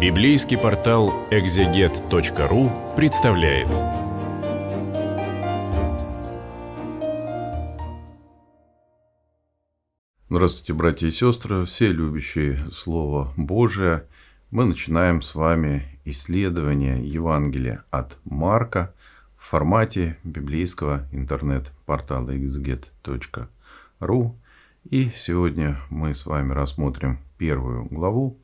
Библейский портал экзегет.ру представляет. Здравствуйте, братья и сестры, все любящие Слово Божие. Мы начинаем с вами исследование Евангелия от Марка в формате библейского интернет-портала exeget.ru, И сегодня мы с вами рассмотрим первую главу,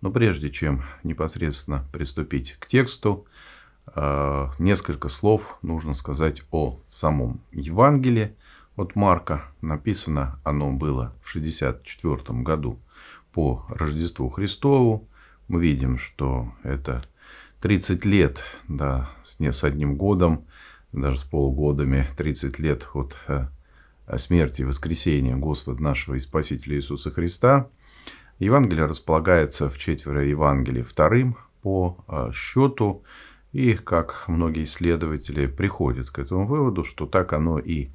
но прежде чем непосредственно приступить к тексту, э, несколько слов нужно сказать о самом Евангелии от Марка. Написано оно было в 64 году по Рождеству Христову. Мы видим, что это 30 лет, да, не с одним годом, даже с полгодами, 30 лет от э, смерти и воскресения Господа нашего и Спасителя Иисуса Христа – Евангелие располагается в четверо Евангелий вторым по а, счету, и, как многие исследователи приходят к этому выводу, что так оно и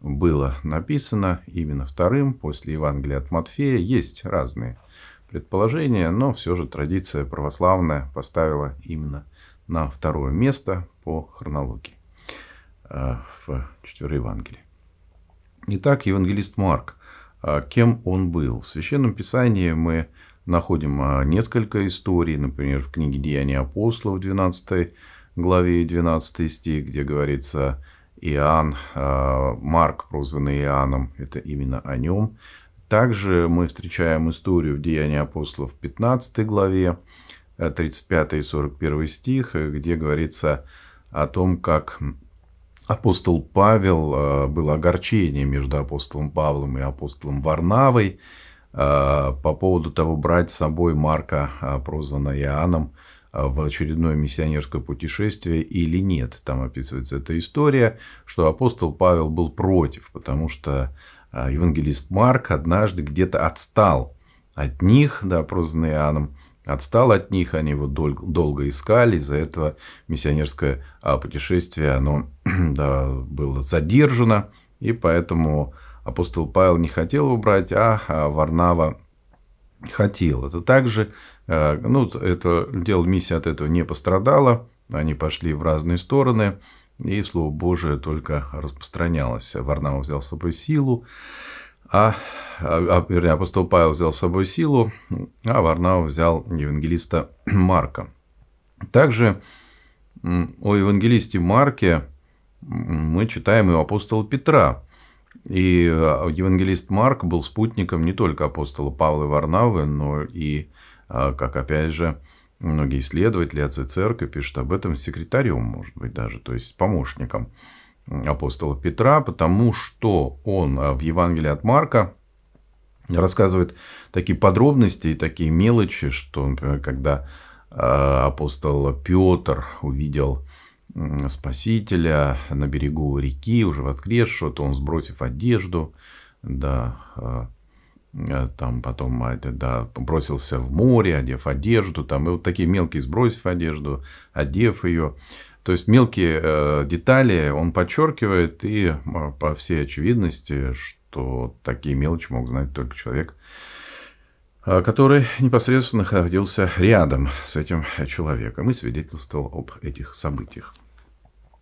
было написано именно вторым после Евангелия от Матфея. Есть разные предположения, но все же традиция православная поставила именно на второе место по хронологии а, в четверо Евангелии. Итак, евангелист Марк а, кем он был. В Священном Писании мы находим а, несколько историй, например, в книге «Деяния апостолов» 12 главе и 12 стих, где говорится Иоанн, а, Марк, прозванный Иоанном, это именно о нем. Также мы встречаем историю в «Деянии апостолов» 15 главе, 35 и 41 стих, где говорится о том, как апостол Павел, э, было огорчение между апостолом Павлом и апостолом Варнавой э, по поводу того, брать с собой Марка, э, прозванного Иоанном, в очередное миссионерское путешествие или нет. Там описывается эта история, что апостол Павел был против, потому что евангелист Марк однажды где-то отстал от них, да, прозванный Иоанном, отстал от них, они его дол- долго искали, из-за этого миссионерское а, путешествие оно да, было задержано, и поэтому апостол Павел не хотел его брать, а, а Варнава хотел. Это также, э, ну, это дело миссия от этого не пострадала, они пошли в разные стороны, и Слово Божие только распространялось. Варнава взял с собой силу, а, а, а вернее, апостол Павел взял с собой силу, а Варнау взял евангелиста Марка. Также о евангелисте Марке мы читаем и у апостола Петра. И а, евангелист Марк был спутником не только апостола Павла и Варнавы, но и, а, как опять же, многие исследователи, отцы церкви пишут об этом, секретарем, может быть, даже, то есть помощником апостола Петра, потому что он э, в Евангелии от Марка рассказывает такие подробности и такие мелочи, что, например, когда э, апостол Петр увидел Спасителя на берегу реки, уже воскресшего, то он, сбросив одежду, да, э, там потом а, да, бросился в море, одев одежду, там, и вот такие мелкие, сбросив одежду, одев ее. То есть мелкие э, детали он подчеркивает, и э, по всей очевидности, что такие мелочи мог знать только человек, э, который непосредственно находился рядом с этим человеком и свидетельствовал об этих событиях.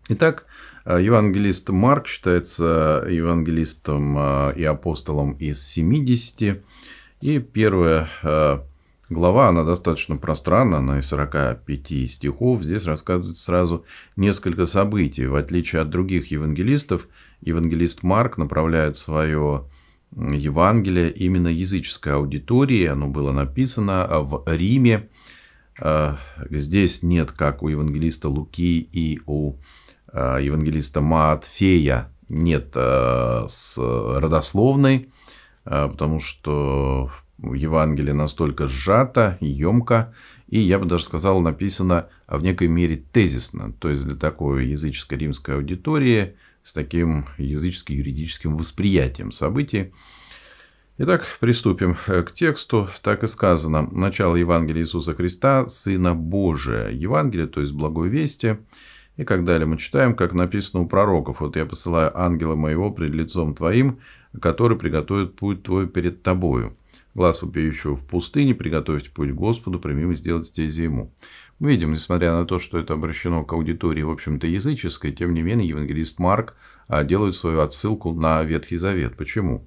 Итак, э, евангелист Марк считается евангелистом э, и апостолом из 70. И первое Глава, она достаточно пространна, она из 45 стихов. Здесь рассказывается сразу несколько событий. В отличие от других евангелистов, евангелист Марк направляет свое Евангелие именно языческой аудитории. Оно было написано в Риме. Э, здесь нет, как у евангелиста Луки и у э, евангелиста Матфея, нет э, с родословной, потому что Евангелие настолько сжато, емко, и, я бы даже сказал, написано в некой мере тезисно. То есть, для такой языческой римской аудитории с таким языческим юридическим восприятием событий. Итак, приступим э, к тексту. Так и сказано. Начало Евангелия Иисуса Христа, Сына Божия. Евангелие, то есть Благой Вести. И как далее мы читаем, как написано у пророков. «Вот я посылаю ангела моего пред лицом твоим, который приготовит путь твой перед тобою». Глаз вопиющего в пустыне, приготовить, путь Господу, примим и сделать стези ему. Мы видим, несмотря на то, что это обращено к аудитории, в общем-то, языческой, тем не менее, евангелист Марк а, делает свою отсылку на Ветхий Завет. Почему?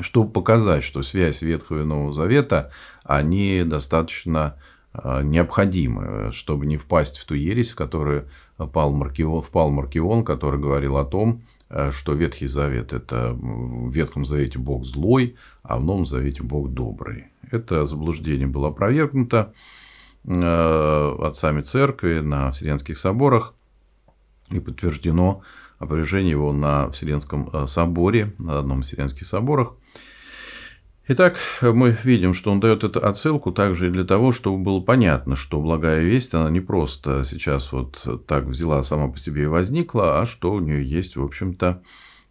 Чтобы показать, что связь Ветхого и Нового Завета, они достаточно а, необходимы, чтобы не впасть в ту ересь, в которую впал а, Маркион, впал Маркион который говорил о том, Э, что Ветхий Завет – это в Ветхом Завете Бог злой, а в Новом Завете Бог добрый. Это заблуждение было опровергнуто э, отцами церкви на Вселенских соборах и подтверждено опровержение его на Вселенском э, соборе, на одном из Вселенских соборах – Итак, мы видим, что он дает эту отсылку также и для того, чтобы было понятно, что благая весть, она не просто сейчас вот так взяла сама по себе и возникла, а что у нее есть, в общем-то,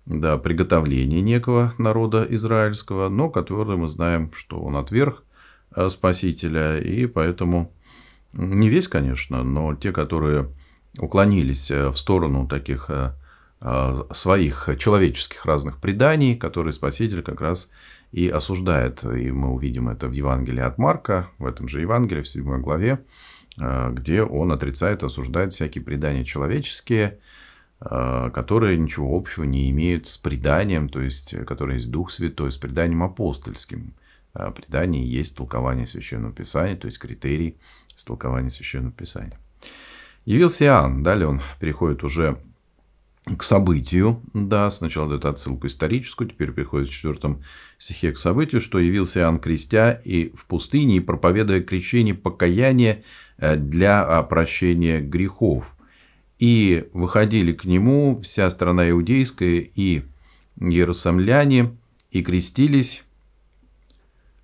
да, приготовление некого народа израильского, но который мы знаем, что он отверг э, Спасителя, и поэтому не весь, конечно, но те, которые уклонились э, в сторону таких э, Э, своих человеческих разных преданий, которые Спаситель как раз и осуждает. И мы увидим это в Евангелии от Марка, в этом же Евангелии, в 7 главе, э, где он отрицает, осуждает всякие предания человеческие, э, которые ничего общего не имеют с преданием, то есть, которые есть Дух Святой, с преданием апостольским. Предание есть толкование Священного Писания, то есть критерий с толкования Священного Писания. Явился Иоанн. Далее он переходит уже к событию, да, сначала дает отсылку историческую, теперь приходит в четвертом стихе к событию, что явился Иоанн Крестя и в пустыне, и проповедуя крещение покаяния э, для прощения грехов. И выходили к нему вся страна иудейская и иерусалимляне, и крестились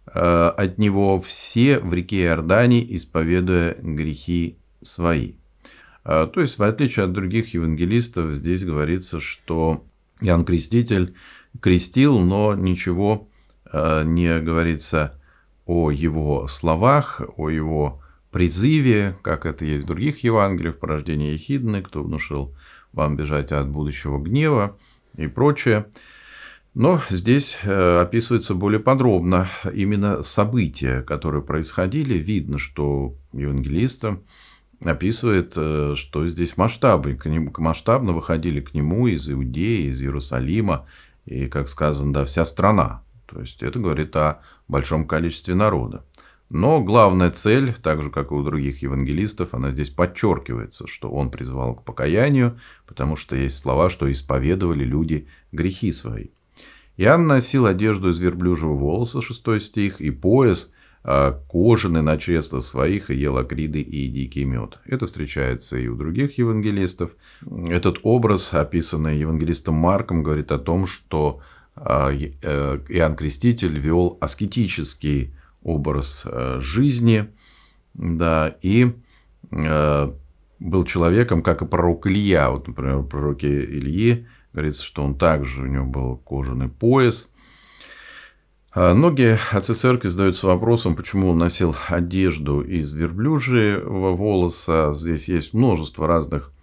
э, от него все в реке Иордане, исповедуя грехи свои. Э, то есть, в отличие от других евангелистов, здесь говорится, что Иоанн Креститель крестил, но ничего э, не говорится о его словах, о его призыве, как это есть в других Евангелиях, порождение Ехидны, кто внушил вам бежать от будущего гнева и прочее. Но здесь э, описывается более подробно именно события, которые происходили. Видно, что евангелистам описывает, э, что здесь масштабы. К ним, масштабно выходили к нему из Иудеи, из Иерусалима, и, как сказано, да, вся страна. То есть, это говорит о большом количестве народа. Но главная цель, так же, как и у других евангелистов, она здесь подчеркивается, что он призвал к покаянию, потому что есть слова, что исповедовали люди грехи свои. Иоанн носил одежду из верблюжьего волоса, 6 стих, и пояс – кожаны на чресла своих и ел акриды и дикий мед. Это встречается и у других евангелистов. Этот образ, описанный евангелистом Марком, говорит о том, что а, э, Иоанн Креститель вел аскетический образ э, жизни, да, и э, был человеком, как и пророк Илья. Вот, например, пророке Ильи говорится, что он также, у него был кожаный пояс – Многие а от церкви задаются вопросом, почему он носил одежду из верблюжьего волоса. Здесь есть множество разных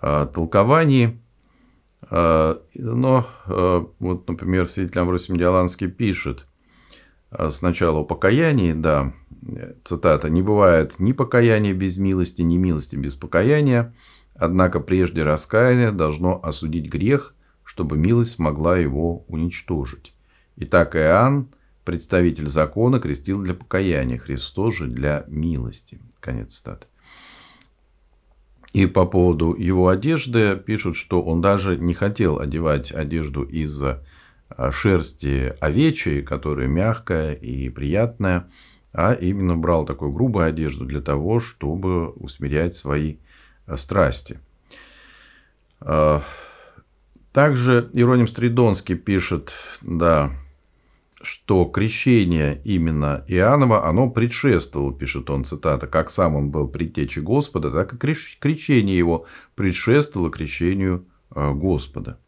а, толкований. А, но, вот, например, свидетель Амвросий Медиаланский пишет сначала о покаянии, да, цитата, «Не бывает ни покаяния без милости, ни милости без покаяния, однако прежде раскаяние должно осудить грех, чтобы милость могла его уничтожить». Итак, Иоанн Представитель закона крестил для покаяния, Христос же для милости. Конец цитаты. И по поводу его одежды пишут, что он даже не хотел одевать одежду из а, шерсти овечьей, которая мягкая и приятная, а именно брал такую грубую одежду для того, чтобы усмирять свои а, страсти. А, также Ироним Стридонский пишет, да, что крещение именно Иоаннова, оно предшествовало, пишет он, цитата, как сам он был предтечей Господа, так и крещение его предшествовало крещению а, Господа.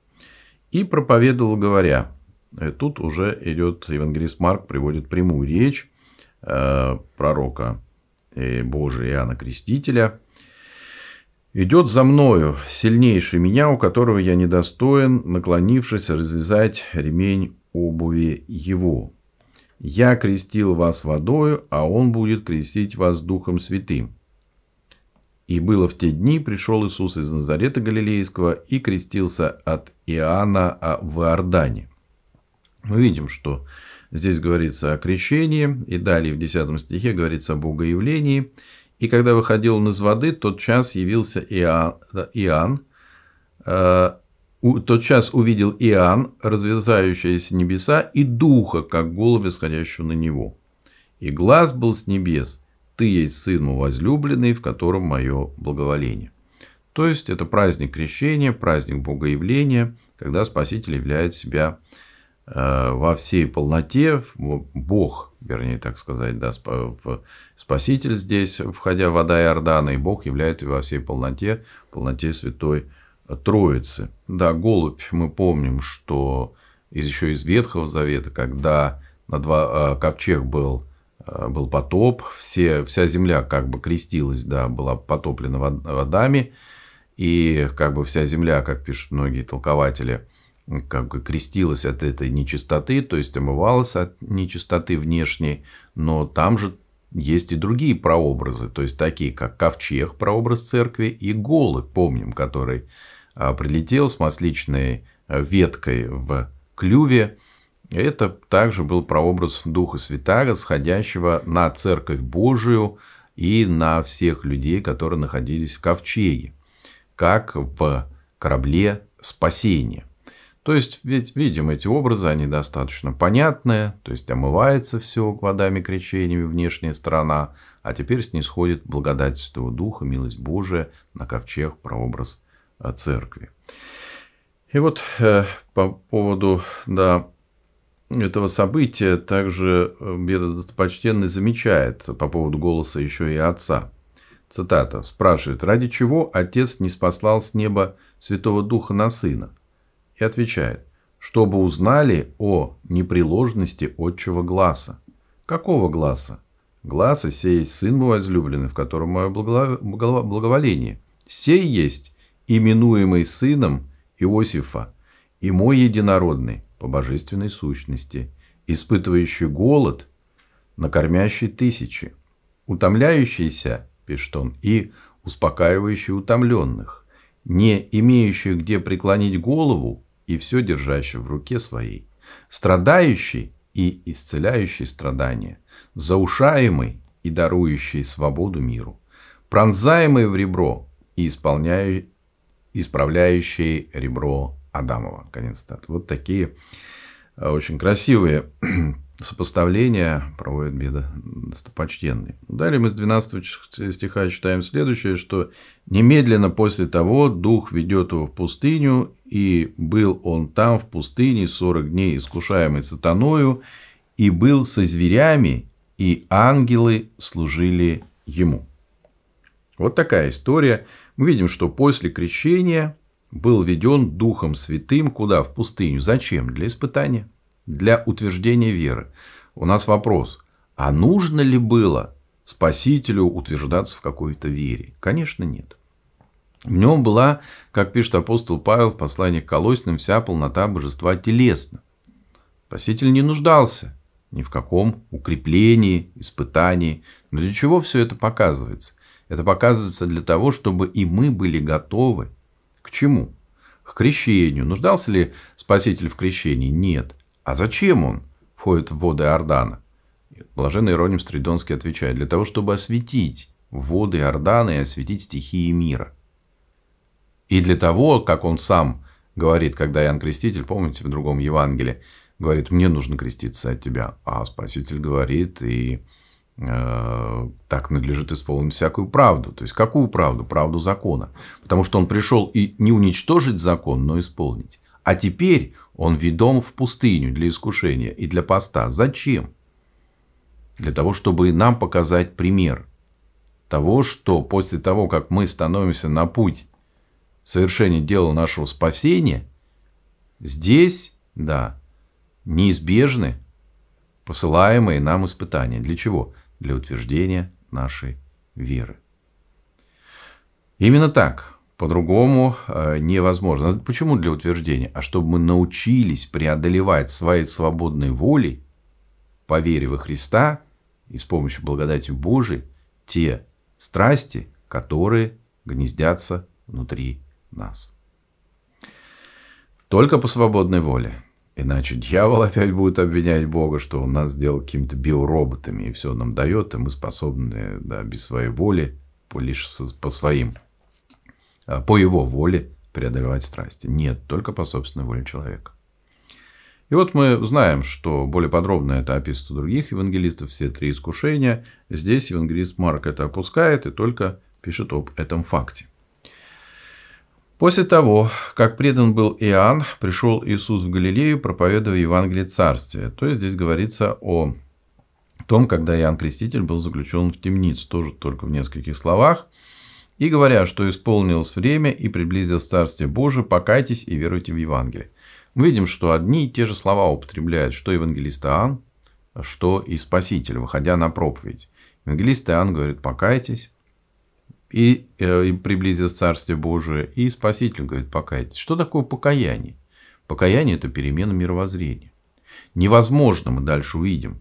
И проповедовал, говоря, э, тут уже идет, евангелист Марк приводит прямую речь э, пророка э, Божия Иоанна Крестителя, Идет за мною сильнейший меня, у которого я недостоин, наклонившись развязать ремень обуви его. Я крестил вас водою, а он будет крестить вас Духом Святым. И было в те дни, пришел Иисус из Назарета Галилейского и крестился от Иоанна а, в Иордане. Мы видим, что здесь говорится о крещении, и далее в 10 стихе говорится о богоявлении. И когда выходил он из воды, тот час явился Иоанн, э, у, увидел Иоанн, развязающиеся небеса, и духа, как голубя, сходящего на него. И глаз был с небес, «Ты есть Сын мой возлюбленный, в котором мое благоволение». То есть, это праздник крещения, праздник Богоявления, когда Спаситель являет себя э, во всей полноте, Бог, вернее, так сказать, да, Спаситель здесь, входя в вода Иордана, и Бог является во всей полноте, полноте Святой Троицы. Да, голубь, мы помним, что из, еще из Ветхого Завета, когда на два, э, ковчег был, э, был потоп, все, вся земля как бы крестилась, да, была потоплена водами, и как бы вся земля, как пишут многие толкователи, как бы крестилась от этой нечистоты, то есть омывалась от нечистоты внешней, но там же есть и другие прообразы, то есть такие как ковчег, прообраз церкви, и голы, помним, который а, прилетел с масличной а, веткой в клюве. Это также был прообраз Духа Святаго, сходящего на Церковь Божию и на всех людей, которые находились в ковчеге, как в корабле спасения. То есть, ведь видим эти образы, они достаточно понятные, то есть омывается все водами крещениями внешняя сторона, а теперь снисходит благодать Святого Духа, милость Божия на ковчег прообраз э, церкви. И вот э, по поводу да, этого события также э, Беда Достопочтенный замечает по поводу голоса еще и отца. Цитата. Спрашивает, ради чего отец не спаслал с неба Святого Духа на сына? и отвечает, чтобы узнали о неприложности отчего гласа. Какого гласа? Гласа сей есть сын мой возлюбленный, в котором мое благоволение. Сей есть именуемый сыном Иосифа и мой единородный по божественной сущности, испытывающий голод, накормящий тысячи, утомляющийся, пишет он, и успокаивающий утомленных, не имеющий где преклонить голову, и все держащий в руке своей, страдающий и исцеляющий страдания, заушаемый и дарующий свободу миру, пронзаемый в ребро и исправляющий ребро Адамова. Конец цитаты. Вот такие э, очень красивые сопоставления проводят беда достопочтенный. Далее мы с 12 стиха читаем следующее, что «Немедленно после того Дух ведет его в пустыню, и был он там в пустыне сорок дней, искушаемый сатаною, и был со зверями, и ангелы служили ему». Вот такая история. Мы видим, что после крещения был введен Духом Святым куда? В пустыню. Зачем? Для испытания, для утверждения веры. У нас вопрос, а нужно ли было Спасителю утверждаться в какой-то вере? Конечно, нет. В нем была, как пишет апостол Павел в послании к Колосиным, вся полнота божества телесна. Спаситель не нуждался ни в каком укреплении, испытании. Но для чего все это показывается? Это показывается для того, чтобы и мы были готовы. К чему? К крещению. Нуждался ли Спаситель в крещении? Нет. А зачем он входит в воды Ордана? Блаженный Ироним Стридонский отвечает, для того, чтобы осветить воды Ордана и осветить стихии мира – и для того, как он сам говорит, когда Иоанн Креститель, помните, в другом Евангелии, говорит, мне нужно креститься от тебя. А Спаситель говорит, и э, так надлежит исполнить всякую правду. То есть, какую правду? Правду закона. Потому что он пришел и не уничтожить закон, но исполнить. А теперь он ведом в пустыню для искушения и для поста. Зачем? Для того, чтобы нам показать пример того, что после того, как мы становимся на путь совершения дела нашего спасения, здесь, да, неизбежны посылаемые нам испытания. Для чего? Для утверждения нашей веры. Именно так. По-другому э, невозможно. А почему для утверждения? А чтобы мы научились преодолевать своей свободной волей, поверив вере во Христа и с помощью благодати Божией, те страсти, которые гнездятся внутри нас. Только по свободной воле. Иначе дьявол опять будет обвинять Бога, что он нас сделал какими-то биороботами, и все нам дает, и мы способны да, без своей воли, по, лишь по своим, а, по его воле преодолевать страсти. Нет, только по собственной воле человека. И вот мы знаем, что более подробно это описывается у других евангелистов, все три искушения. Здесь евангелист Марк это опускает и только пишет об этом факте. После того, как предан был Иоанн, пришел Иисус в Галилею, проповедуя Евангелие Царствия. То есть здесь говорится о том, когда Иоанн Креститель был заключен в темницу, тоже только в нескольких словах. И говоря, что исполнилось время и приблизилось Царствие Божие, покайтесь и веруйте в Евангелие. Мы видим, что одни и те же слова употребляют, что евангелист Иоанн, что и Спаситель, выходя на проповедь. Евангелист Иоанн говорит, покайтесь, и э, им приблизится Царствие Божие. И Спаситель говорит, покайтесь. Что такое покаяние? Покаяние – это перемена мировоззрения. Невозможно, мы дальше увидим,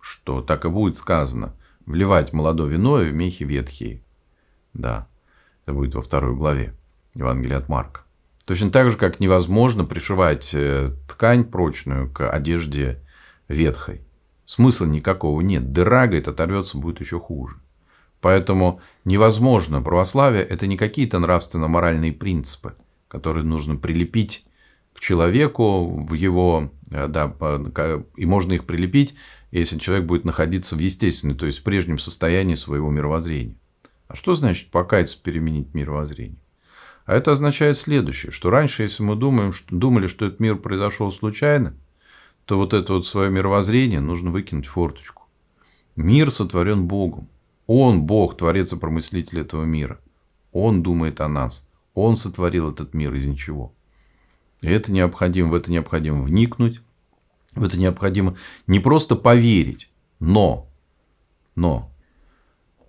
что так и будет сказано, вливать молодое вино в мехи ветхие. Да, это будет во второй главе Евангелия от Марка. Точно так же, как невозможно пришивать э, ткань прочную к одежде ветхой. Смысла никакого нет. Дыра, говорит, оторвется, будет еще хуже. Поэтому невозможно. Православие – это не какие-то нравственно-моральные принципы, которые нужно прилепить к человеку в его, э, да, и можно их прилепить, если человек будет находиться в естественном, то есть в прежнем состоянии своего мировоззрения. А что значит покаяться, переменить мировоззрение? А это означает следующее, что раньше, если мы думаем, что, думали, что этот мир произошел случайно, то вот это вот свое мировоззрение нужно выкинуть в форточку. Мир сотворен Богом. Он Бог, Творец и Промыслитель этого мира. Он думает о нас. Он сотворил этот мир из ничего. И это необходимо, в это необходимо вникнуть, в это необходимо не просто поверить, но, но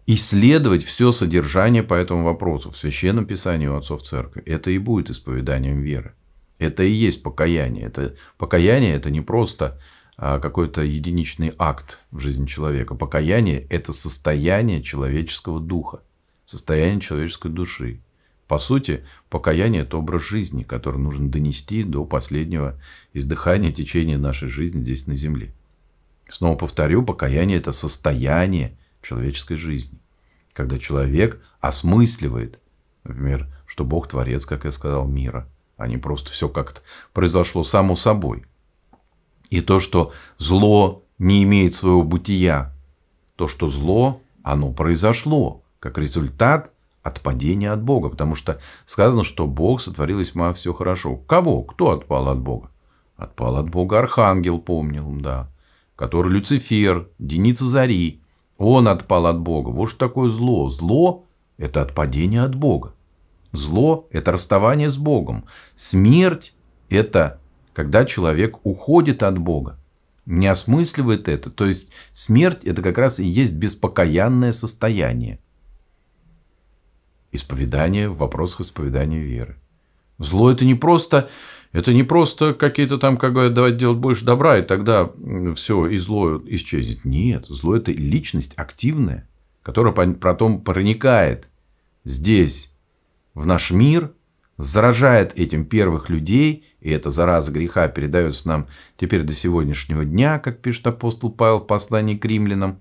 исследовать все содержание по этому вопросу в Священном Писании у отцов церкви. Это и будет исповеданием веры. Это и есть покаяние. Это, покаяние – это не просто а, какой-то единичный акт в жизни человека. Покаяние – это состояние человеческого духа, состояние человеческой души. По сути, покаяние – это образ жизни, который нужно донести до последнего издыхания течения нашей жизни здесь на земле. Снова повторю, покаяние – это состояние человеческой жизни, когда человек осмысливает, например, что Бог – творец, как я сказал, мира, а не просто все как-то произошло само собой – и то, что зло не имеет своего бытия. То, что зло, оно произошло как результат отпадения от Бога. Потому что сказано, что Бог сотворил весьма все хорошо. Кого? Кто отпал от Бога? Отпал от Бога архангел, помнил, да. Который Люцифер, Деница Зари. Он отпал от Бога. Вот что такое зло. Зло – это отпадение от Бога. Зло – это расставание с Богом. Смерть – это когда человек уходит от Бога, не осмысливает это. То есть смерть это как раз и есть беспокаянное состояние. Исповедание в вопросах исповедания веры. Зло это не просто, это не просто какие-то там, как говорят, давайте делать больше добра, и тогда все, и зло исчезнет. Нет, зло это личность активная, которая потом проникает здесь, в наш мир – заражает этим первых людей, и эта зараза греха передается нам теперь до сегодняшнего дня, как пишет апостол Павел в послании к римлянам,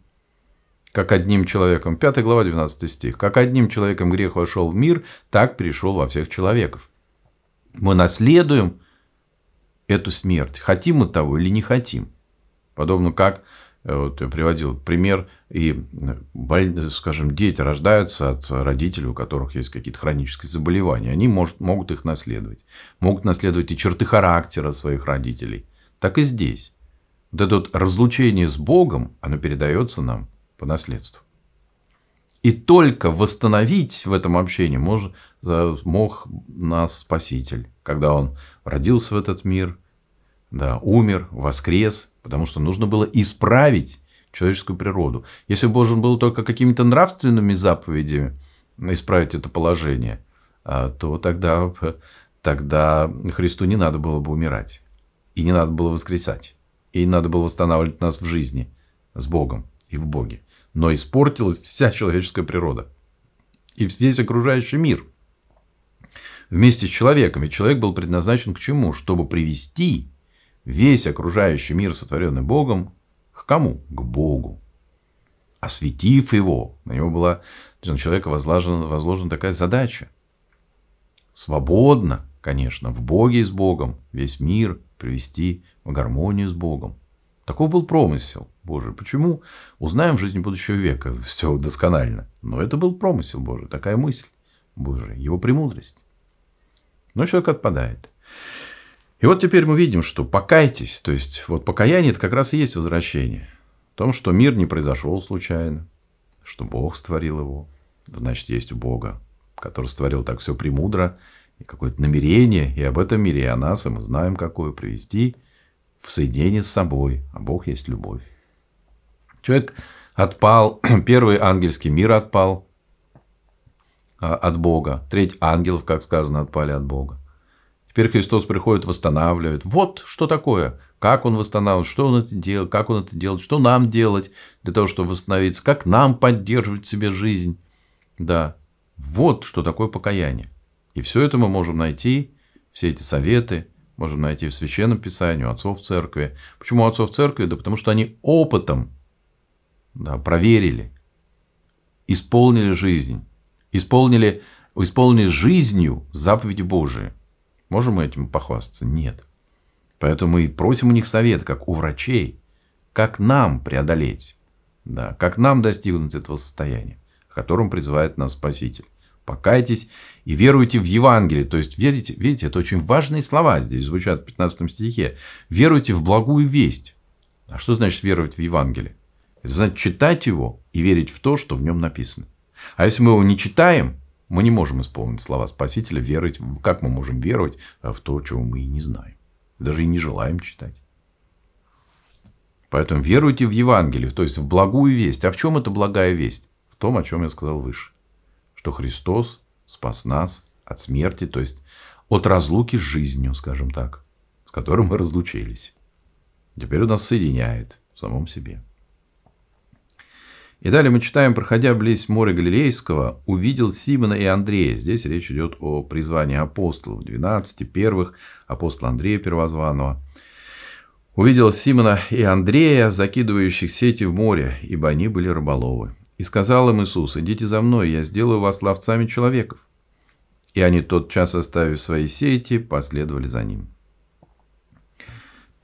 как одним человеком, 5 глава 12 стих, как одним человеком грех вошел в мир, так перешел во всех человеков. Мы наследуем эту смерть, хотим мы того или не хотим. Подобно как Э, вот, я э, приводил пример, и, э, скажем, дети рождаются от родителей, у которых есть какие-то хронические заболевания. Они может, могут их наследовать. Могут наследовать и черты характера своих родителей. Так и здесь. Вот это вот разлучение с Богом, оно передается нам по наследству. И только восстановить в этом общении мож, мог нас Спаситель, когда Он родился в этот мир – да, умер, воскрес, потому что нужно было исправить человеческую природу. Если бы Божий был только какими-то нравственными заповедями исправить это положение, а, то тогда, тогда Христу не надо было бы умирать, и не надо было воскресать, и не надо было восстанавливать нас в жизни с Богом и в Боге. Но испортилась вся человеческая природа и весь окружающий мир – вместе с человеком. И человек был предназначен к чему? Чтобы привести весь окружающий мир, сотворенный Богом, к кому? К Богу. Осветив его, на него была, на человека возложена, возложена такая задача. Свободно, конечно, в Боге и с Богом весь мир привести в гармонию с Богом. Таков был промысел Божий. Почему? Узнаем в жизни будущего века все досконально. Но это был промысел Божий, такая мысль Божия, его премудрость. Но человек отпадает. И вот теперь мы видим, что покайтесь, то есть вот покаяние это как раз и есть возвращение. В том, что мир не произошел случайно, что Бог створил его, значит, есть у Бога, который створил так все премудро, и какое-то намерение, и об этом мире, и о нас, и мы знаем, какое привести в соединение с собой, а Бог есть любовь. Человек отпал, первый ангельский мир отпал а, от Бога, треть ангелов, как сказано, отпали от Бога. Теперь Христос приходит, восстанавливает. Вот что такое. Как он восстанавливает, что он это делает, как он это делает, что нам делать для того, чтобы восстановиться, как нам поддерживать себе жизнь. Да, вот что такое покаяние. И все это мы можем найти, все эти советы можем найти в Священном Писании, у отцов церкви. Почему у отцов церкви? Да потому что они опытом да, проверили, исполнили жизнь, исполнили, исполнили жизнью заповеди Божии – Можем мы этим похвастаться? Нет. Поэтому мы просим у них совет, как у врачей, как нам преодолеть, да, как нам достигнуть этого состояния, к которому призывает нас Спаситель. Покайтесь и веруйте в Евангелие. То есть, верите, видите, это очень важные слова здесь звучат в 15 стихе. Веруйте в благую весть. А что значит веровать в Евангелие? Это значит читать его и верить в то, что в нем написано. А если мы его не читаем, мы не можем исполнить слова Спасителя, верить, как мы можем веровать а, в то, чего мы и не знаем. Даже и не желаем читать. Поэтому веруйте в Евангелие, то есть в благую весть. А в чем эта благая весть? В том, о чем я сказал выше. Что Христос спас нас от смерти, то есть от разлуки с жизнью, скажем так, с которой мы разлучились. Теперь он нас соединяет в самом себе. И далее мы читаем, проходя близ моря Галилейского, увидел Симона и Андрея. Здесь речь идет о призвании апостолов, 12 первых, апостола Андрея Первозванного. Увидел Симона и Андрея, закидывающих сети в море, ибо они были рыболовы. И сказал им Иисус, идите за мной, я сделаю вас ловцами человеков. И они тотчас, оставив свои сети, последовали за ним.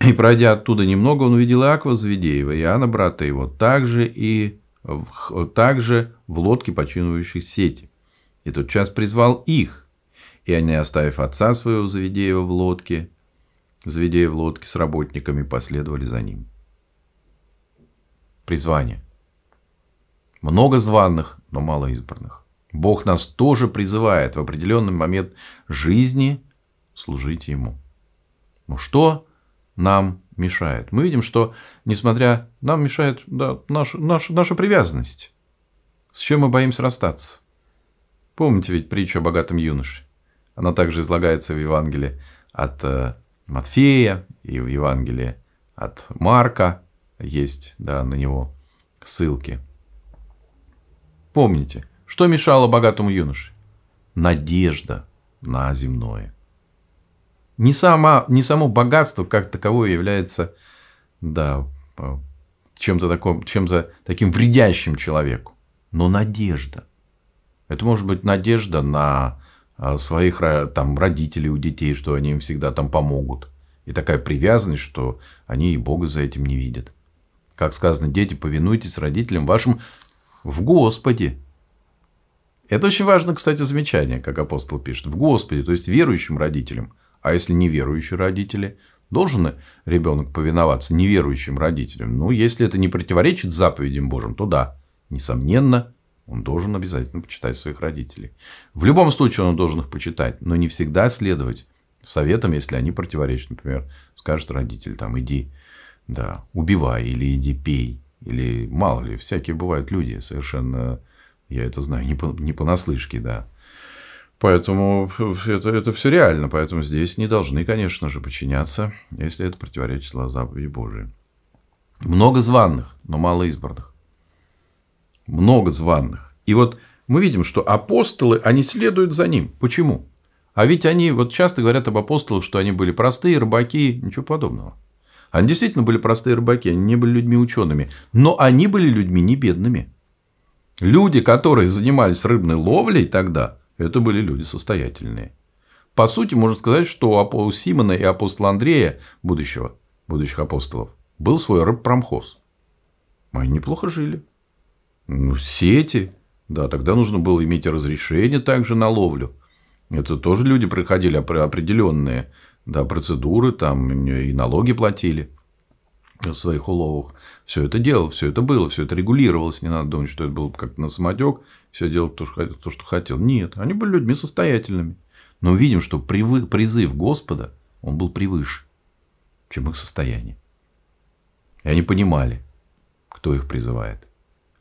И пройдя оттуда немного, он увидел Аква Зведеева, Иоанна брата его, также и также в лодке починующих сети. И тот час призвал их, и они, оставив отца своего Завидеева в лодке, Завидея в лодке с работниками, последовали за ним. Призвание. Много званных, но мало избранных. Бог нас тоже призывает в определенный момент жизни служить Ему. Ну что нам мешает. Мы видим, что, несмотря нам мешает да, наш, наш, наша привязанность. С чем мы боимся расстаться? Помните ведь притчу о богатом юноше? Она также излагается в Евангелии от э, Матфея и в Евангелии от Марка. Есть да, на него ссылки. Помните, что мешало богатому юноше? Надежда на земное. Не, сама, не само богатство как таковое является да, а, чем-то, таком, чем таким вредящим человеку, но надежда. Это может быть надежда на а, своих там, родителей у детей, что они им всегда там помогут. И такая привязанность, что они и Бога за этим не видят. Как сказано, дети, повинуйтесь родителям вашим в Господе. Это очень важно, кстати, замечание, как апостол пишет. В Господе, то есть верующим родителям – а если неверующие родители? Должен ребенок повиноваться неверующим родителям? Ну, если это не противоречит заповедям Божьим, то да. Несомненно, он должен обязательно почитать своих родителей. В любом случае он должен их почитать, но не всегда следовать советам, если они противоречат. Например, скажет родитель, там, иди, да, убивай, или иди пей, или мало ли, всякие бывают люди совершенно, я это знаю, не, по, не понаслышке, да, Поэтому это, это все реально. Поэтому здесь не должны, конечно же, подчиняться, если это противоречит заповеди Божией. Много званных, но мало избранных. Много званных. И вот мы видим, что апостолы, они следуют за ним. Почему? А ведь они вот часто говорят об апостолах, что они были простые рыбаки, ничего подобного. Они действительно были простые рыбаки, они не были людьми учеными, но они были людьми не бедными. Люди, которые занимались рыбной ловлей тогда – это были люди состоятельные. По сути, можно сказать, что у Симона и апостола Андрея, будущего, будущих апостолов, был свой рыбпромхоз. Они неплохо жили. Ну, сети. Да, тогда нужно было иметь разрешение также на ловлю. Это тоже люди приходили определенные да, процедуры, там и налоги платили в своих уловах. Все это делал, все это было, все это регулировалось. Не надо думать, что это было как на самотек, все делал кто, то, что хотел. Нет, они были людьми состоятельными. Но видим, что призыв Господа, он был превыше, чем их состояние. И они понимали, кто их призывает.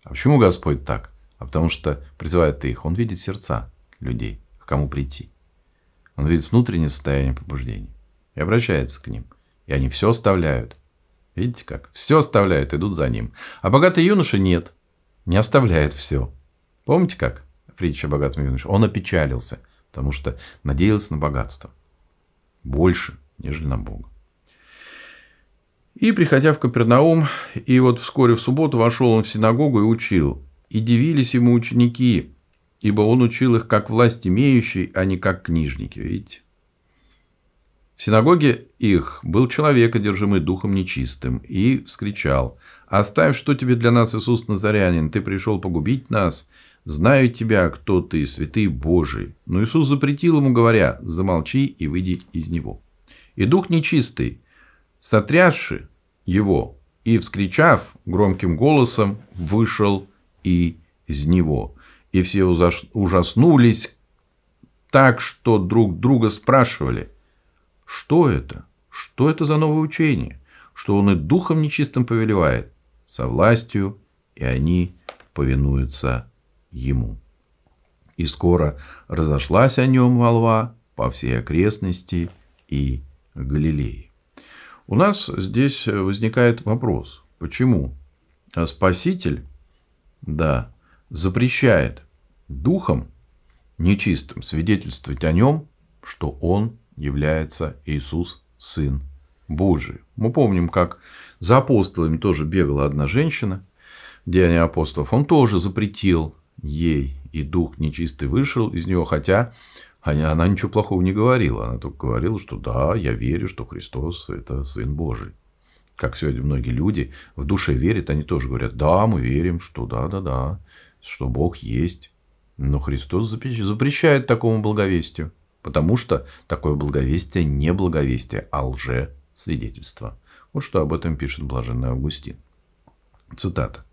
А почему Господь так? А потому что призывает их, он видит сердца людей, к кому прийти. Он видит внутреннее состояние побуждений и обращается к ним. И они все оставляют – Видите как? Все оставляют, идут за ним. А богатый юноша нет. Не оставляет все. Помните как? Притча о богатом юноше. Он опечалился, потому что надеялся на богатство. Больше, нежели на Бога. И, приходя в Капернаум, и вот вскоре в субботу вошел он в синагогу и учил. И дивились ему ученики, ибо он учил их как власть имеющий, а не как книжники. Видите? В синагоге их был человек, одержимый духом нечистым, и вскричал, «Оставь, что тебе для нас, Иисус Назарянин, ты пришел погубить нас, знаю тебя, кто ты, святый Божий». Но Иисус запретил ему, говоря, «Замолчи и выйди из него». И дух нечистый, сотрясши его и, вскричав громким голосом, вышел и из него. И все ужаснулись так, что друг друга спрашивали – что это? Что это за новое учение? Что он и духом нечистым повелевает? Со властью, и они повинуются ему. И скоро разошлась о нем волва по всей окрестности и Галилеи. У нас здесь возникает вопрос, почему а Спаситель, да, запрещает духом нечистым свидетельствовать о нем, что он является Иисус, Сын Божий. Мы помним, как за апостолами тоже бегала одна женщина, Деяния апостолов, он тоже запретил ей, и дух нечистый вышел из нее, хотя она ничего плохого не говорила, она только говорила, что да, я верю, что Христос – это Сын Божий. Как сегодня многие люди в душе верят, они тоже говорят, да, мы верим, что да-да-да, что Бог есть. Но Христос запрещает такому благовестию. Потому что такое благовестие не благовестие, а лже-свидетельство. Вот что об этом пишет блаженный Августин. Цитата.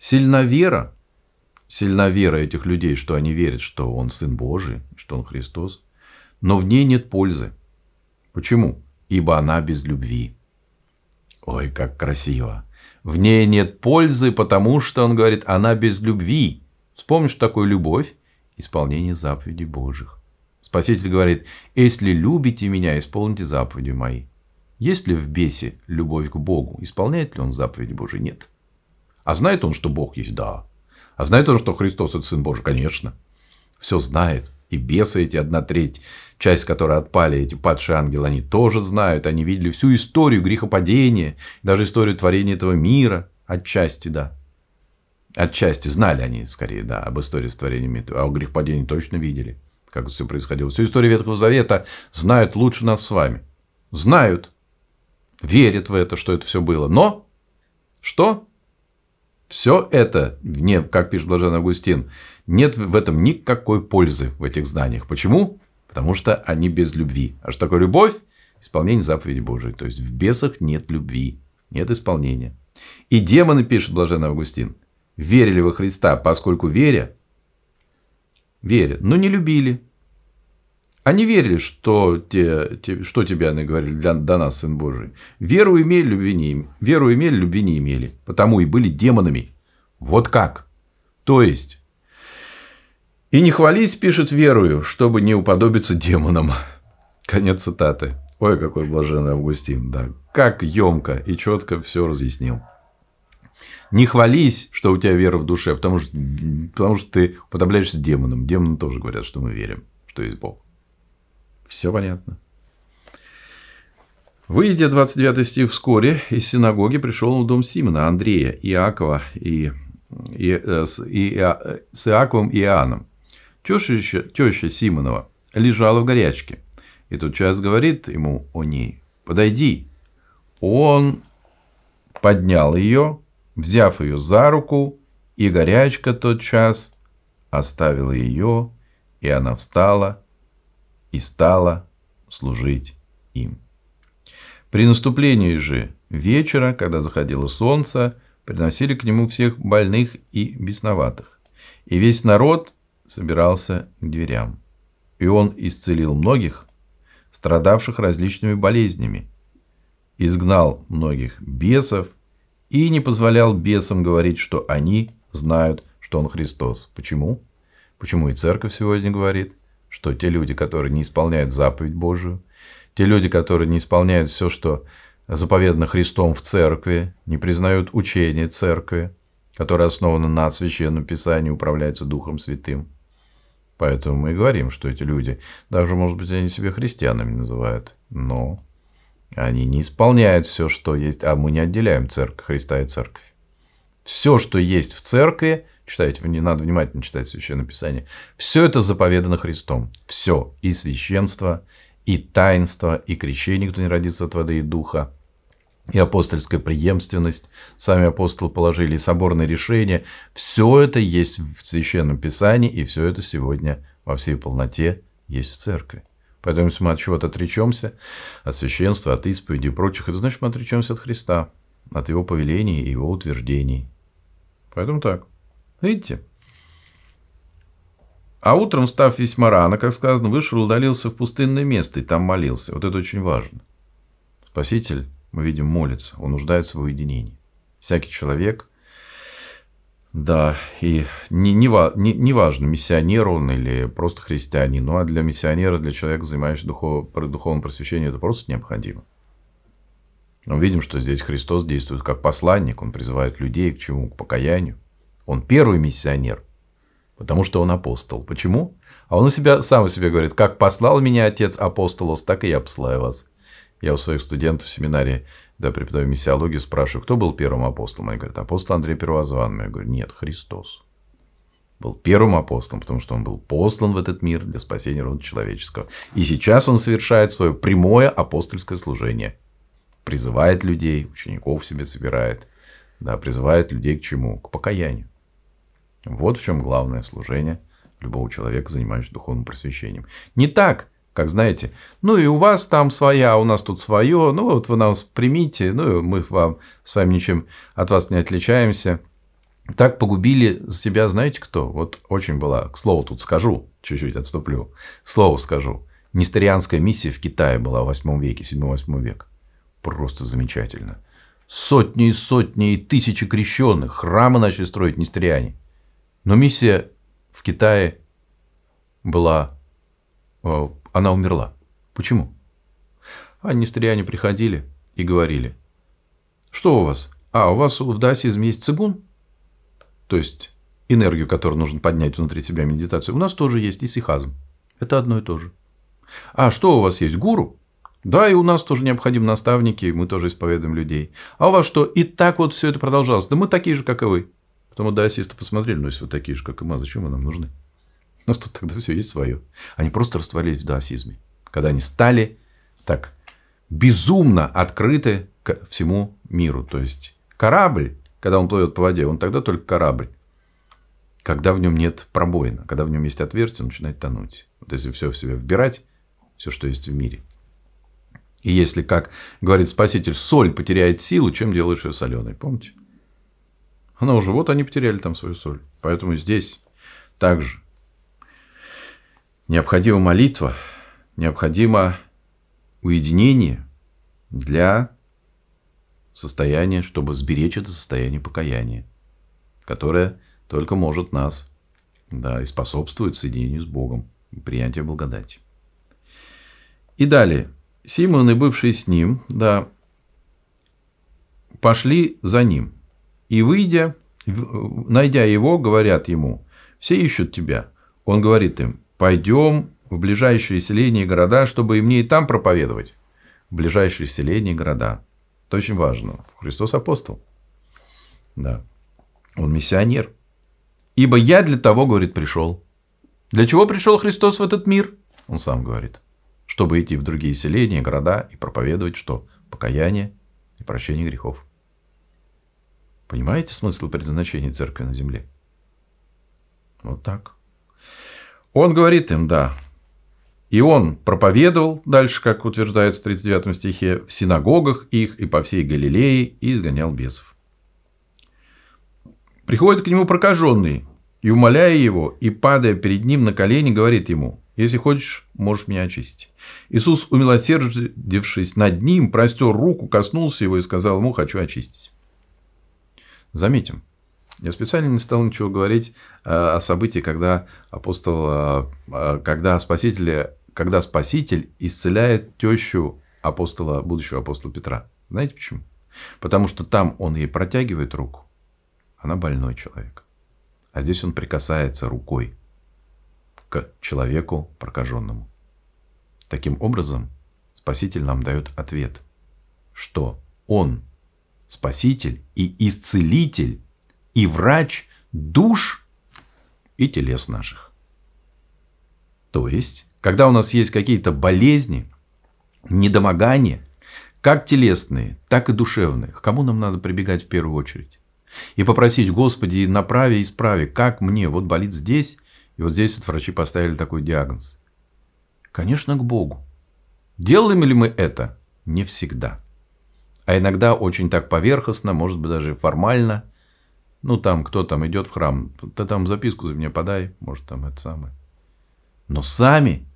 «Сильна вера, сильна вера этих людей, что они верят, что он Сын Божий, что он Христос, но в ней нет пользы. Почему? Ибо она без любви». Ой, как красиво. В ней нет пользы, потому что, он говорит, она без любви. Вспомнишь, что любовь? Исполнение заповедей Божьих. Спаситель говорит, «Если любите меня, исполните заповеди мои». Есть ли в бесе любовь к Богу? Исполняет ли он заповеди Божии? Нет. А знает он, что Бог есть? Да. А знает он, что Христос – это Сын Божий? Конечно. Все знает. И бесы эти, одна треть, часть которая отпали, эти падшие ангелы, они тоже знают. Они видели всю историю грехопадения, даже историю творения этого мира. Отчасти, да. Отчасти знали они, скорее, да, об истории с творением этого. А о грехопадении точно видели как все происходило. Всю историю Ветхого Завета знают лучше нас с вами. Знают. Верят в это, что это все было. Но что? Все это, не, как пишет Блажен Августин, нет в этом никакой пользы, в этих знаниях. Почему? Потому что они без любви. А что такое любовь? Исполнение заповеди Божией. То есть, в бесах нет любви, нет исполнения. И демоны, пишет Блажен Августин, верили во Христа, поскольку веря, веря, но не любили. Они верили, что, те, те, что тебе они говорили, для, до нас, Сын Божий. Веру имели, любви не имели. Веру имели, любви не имели. Потому и были демонами. Вот как. То есть, и не хвались, пишет верую, чтобы не уподобиться демонам. Конец цитаты. Ой, какой блаженный Августин, да. Как емко и четко все разъяснил. Не хвались, что у тебя вера в душе, потому что, потому что ты уподобляешься демонам. Демоны тоже говорят, что мы верим, что есть Бог. Все понятно. Выйдя 29 стих вскоре, из синагоги пришел в дом Симона, Андрея, Иакова и, и, э, с, и, э, с Иаковым и Иоанном. Теща, теща Симонова лежала в горячке. И тут час говорит ему о ней, подойди. Он поднял ее, взяв ее за руку, и горячка тот час оставила ее, и она встала и стала служить им. При наступлении же вечера, когда заходило солнце, приносили к нему всех больных и бесноватых. И весь народ собирался к дверям. И он исцелил многих, страдавших различными болезнями, изгнал многих бесов и не позволял бесам говорить, что они знают, что он Христос. Почему? Почему и церковь сегодня говорит – что те люди, которые не исполняют заповедь Божию, те люди, которые не исполняют все, что заповедано Христом в церкви, не признают учение церкви, которое основано на Священном Писании, управляется Духом Святым. Поэтому мы и говорим, что эти люди, даже, может быть, они себя христианами называют, но они не исполняют все, что есть, а мы не отделяем церковь, Христа и церковь. Все, что есть в церкви, читайте, надо внимательно читать Священное Писание, все это заповедано Христом. Все. И священство, и таинство, и крещение, кто не родится от воды и духа, и апостольская преемственность, сами апостолы положили, и соборные решения. Все это есть в Священном Писании, и все это сегодня во всей полноте есть в церкви. Поэтому, если мы от чего-то отречемся, от священства, от исповеди и прочих, это значит, мы отречемся от Христа, от Его повелений и Его утверждений. Поэтому так. Видите? А утром, став весьма рано, как сказано, вышел и удалился в пустынное место и там молился. Вот это очень важно. Спаситель, мы видим, молится. Он нуждается в уединении. Всякий человек, да, и не, не, не, не важно, миссионер он или просто христианин. Ну, а для миссионера, для человека, занимающегося духов, духовным просвещением, это просто необходимо. Мы видим, что здесь Христос действует как посланник, он призывает людей к чему? К покаянию. Он первый миссионер, потому что он апостол. Почему? А он у себя, сам у себя говорит, как послал меня отец апостолос, так и я послаю вас. Я у своих студентов в семинаре, да, преподаю миссиологию, спрашиваю, кто был первым апостолом? Они говорят, апостол Андрей Первозванный. Я говорю, нет, Христос. Был первым апостолом, потому что он был послан в этот мир для спасения рода человеческого. И сейчас он совершает свое прямое апостольское служение – призывает людей, учеников себе собирает, да, призывает людей к чему? К покаянию. Вот в чем главное служение любого человека, занимающегося духовным просвещением. Не так, как знаете, ну и у вас там своя, у нас тут свое, ну вот вы нас примите, ну мы вам, с вами ничем от вас не отличаемся. Так погубили себя, знаете кто? Вот очень была, к слову тут скажу, чуть-чуть отступлю, слово скажу. Нестерианская миссия в Китае была в 8 веке, 7-8 век просто замечательно. Сотни и сотни и тысячи крещенных, храмы начали строить нестриане Но миссия в Китае была... Э, она умерла. Почему? А нестриане приходили и говорили. Что у вас? А, у вас в даосизме есть цигун? То есть, энергию, которую нужно поднять внутри себя медитации. У нас тоже есть и сихазм. Это одно и то же. А что у вас есть? Гуру? Да, и у нас тоже необходимы наставники, мы тоже исповедуем людей. А у вас что? И так вот все это продолжалось. Да мы такие же, как и вы. Потом даосисты посмотрели, ну, если вы такие же, как и мы, а зачем вы нам нужны? У нас тут тогда все есть свое. Они просто растворились в даосизме. Когда они стали так безумно открыты к всему миру. То есть, корабль, когда он плывет по воде, он тогда только корабль. Когда в нем нет пробоина, когда в нем есть отверстие, он начинает тонуть. Вот если все в себя вбирать, все, что есть в мире – и если, как говорит Спаситель, соль потеряет силу, чем делаешь ее соленой? Помните? Она уже, вот они потеряли там свою соль. Поэтому здесь также необходима молитва, необходимо уединение для состояния, чтобы сберечь это состояние покаяния, которое только может нас да, и способствует соединению с Богом, принятию благодати. И далее. Симон и бывший с ним, да, пошли за ним. И выйдя, найдя его, говорят ему, все ищут тебя. Он говорит им, пойдем в ближайшие селения и города, чтобы и мне и там проповедовать. ближайшие селения и города. Это очень важно. Христос апостол. Да. Он миссионер. Ибо я для того, говорит, пришел. Для чего пришел Христос в этот мир? Он сам говорит чтобы идти в другие селения, города и проповедовать что? Покаяние и прощение грехов. Понимаете смысл предназначения церкви на земле? Вот так. Он говорит им, да. И он проповедовал, дальше, как утверждается в 39 стихе, в синагогах их и по всей Галилее, и изгонял бесов. Приходит к нему прокаженный, и, умоляя его, и падая перед ним на колени, говорит ему, если хочешь, можешь меня очистить. Иисус, умилосердившись над ним, простер руку, коснулся его и сказал ему, хочу очистить. Заметим, я специально не стал ничего говорить э, о событии, когда апостол, э, э, когда спаситель, когда спаситель исцеляет тещу апостола, будущего апостола Петра. Знаете почему? Потому что там он ей протягивает руку. Она больной человек. А здесь он прикасается рукой к человеку прокаженному. Таким образом, Спаситель нам дает ответ, что Он – Спаситель и Исцелитель, и врач душ и телес наших. То есть, когда у нас есть какие-то болезни, недомогания, как телесные, так и душевные, к кому нам надо прибегать в первую очередь? И попросить, Господи, направи, исправи, как мне, вот болит здесь, и вот здесь вот врачи поставили такой диагноз. Конечно, к Богу. Делаем ли мы это? Не всегда. А иногда очень так поверхностно, может быть, даже формально. Ну, там, кто там идет в храм, ты там записку за меня подай, может, там это самое. Но сами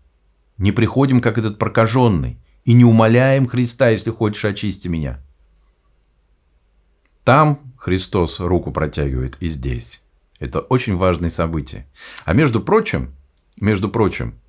не приходим, как этот прокаженный, и не умоляем Христа, если хочешь, очисти меня. Там Христос руку протягивает и здесь. Это очень важное событие. А между прочим, между прочим,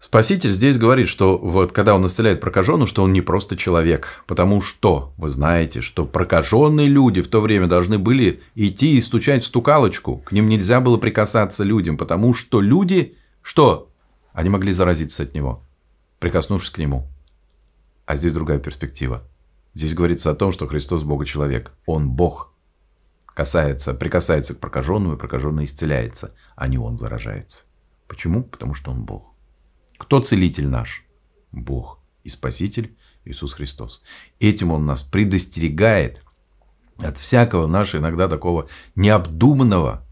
Спаситель здесь говорит, что вот когда он исцеляет прокаженного, что он не просто человек, потому что вы знаете, что прокаженные люди в то время должны были идти и стучать в стукалочку, к ним нельзя было прикасаться людям, потому что люди, что? Они могли заразиться от него, прикоснувшись к нему. А здесь другая перспектива. Здесь говорится о том, что Христос – Бога человек. Он – Бог касается, прикасается к прокаженному, и прокаженный исцеляется, а не он заражается. Почему? Потому что он Бог. Кто целитель наш? Бог и Спаситель Иисус Христос. Этим Он нас предостерегает от всякого нашего иногда такого необдуманного,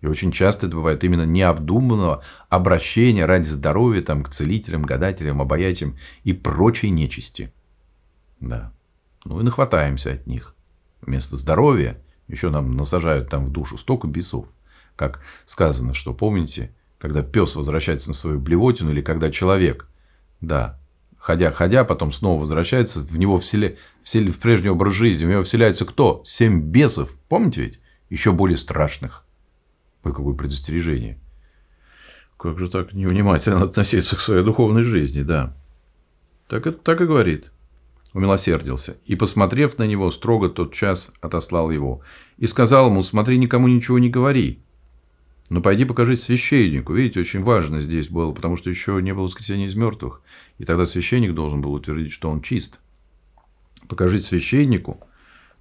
и очень часто это бывает именно необдуманного обращения ради здоровья там, к целителям, гадателям, обаятелям и прочей нечисти. Да. Ну и нахватаемся от них. Вместо здоровья еще нам насажают там в душу столько бесов. Как сказано, что помните, когда пес возвращается на свою блевотину или когда человек, да, ходя-ходя, потом снова возвращается, в него вселе, вселе, в прежний образ жизни, в него вселяется кто? Семь бесов, помните ведь? Еще более страшных. Ой, какое предостережение. Как же так невнимательно относиться к своей духовной жизни, да. Так, это, так и говорит умилосердился, и, посмотрев на него, строго тот час отослал его, и сказал ему, смотри, никому ничего не говори, но пойди покажи священнику. Видите, очень важно здесь было, потому что еще не было воскресения из мертвых, и тогда священник должен был утвердить, что он чист. Покажи священнику,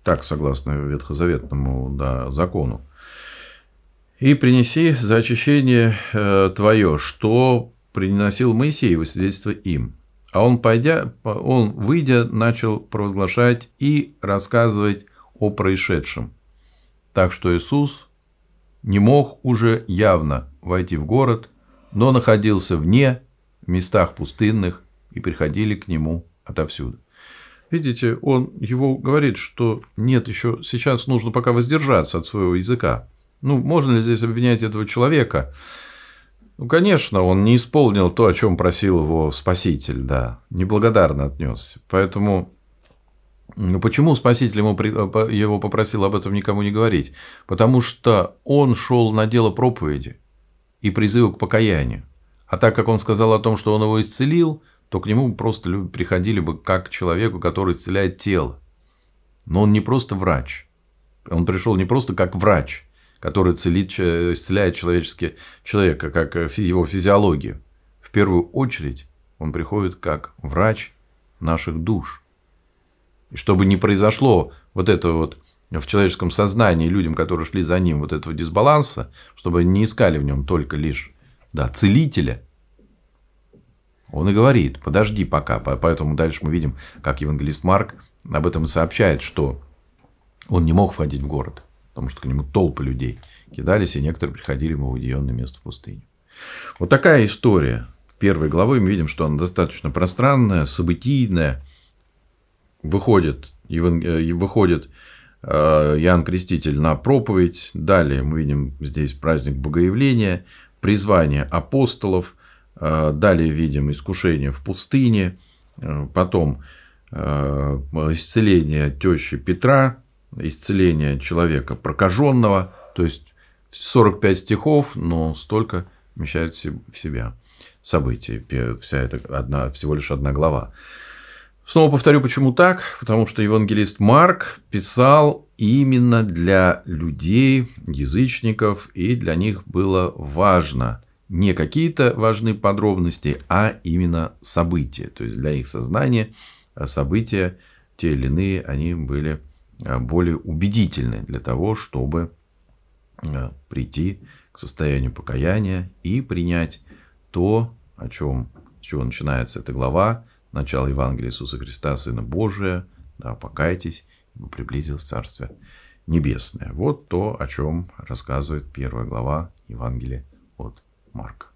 так, согласно ветхозаветному да, закону, и принеси за очищение э, твое, что приносил Моисей во свидетельство им. А он, пойдя, он, выйдя, начал провозглашать и рассказывать о происшедшем. Так что Иисус не мог уже явно войти в город, но находился вне, в местах пустынных, и приходили к нему отовсюду. Видите, он его говорит, что нет, еще сейчас нужно пока воздержаться от своего языка. Ну, можно ли здесь обвинять этого человека? Ну, конечно, он не исполнил то, о чем просил его Спаситель, да. Неблагодарно отнесся. Поэтому ну, почему Спаситель ему, его попросил об этом никому не говорить? Потому что он шел на дело проповеди и призыва к покаянию. А так как он сказал о том, что он его исцелил, то к нему просто приходили бы как к человеку, который исцеляет тело. Но он не просто врач. Он пришел не просто как врач который целит, исцеляет человеческий, человека, как э, его физиологию. В первую очередь он приходит как врач наших душ. И чтобы не произошло вот это вот в человеческом сознании людям, которые шли за ним, вот этого дисбаланса, чтобы не искали в нем только лишь да, целителя, он и говорит, подожди пока. Поэтому дальше мы видим, как евангелист Марк об этом сообщает, что он не мог входить в город потому что к нему толпы людей кидались, и некоторые приходили ему в уединенное место в пустыню. Вот такая история первой главы. Мы видим, что она достаточно пространная, событийная. Выходит, еван... Э, выходит э, Иоанн Креститель на проповедь. Далее мы видим здесь праздник Богоявления, призвание апостолов. Э, далее видим искушение в пустыне. Потом исцеление тещи Петра, исцеления человека прокаженного, то есть 45 стихов, но столько вмещает в себя событий, вся эта одна, всего лишь одна глава. Снова повторю, почему так, потому что евангелист Марк писал именно для людей, язычников, и для них было важно не какие-то важные подробности, а именно события. То есть для их сознания а события те или иные, они были Э, более убедительны для того, чтобы э, прийти к состоянию покаяния и принять то, о чем, с чего начинается эта глава, начало Евангелия Иисуса Христа, Сына Божия, да, покайтесь, ибо приблизилось Царствие Небесное. Вот то, о чем рассказывает первая глава Евангелия от Марка.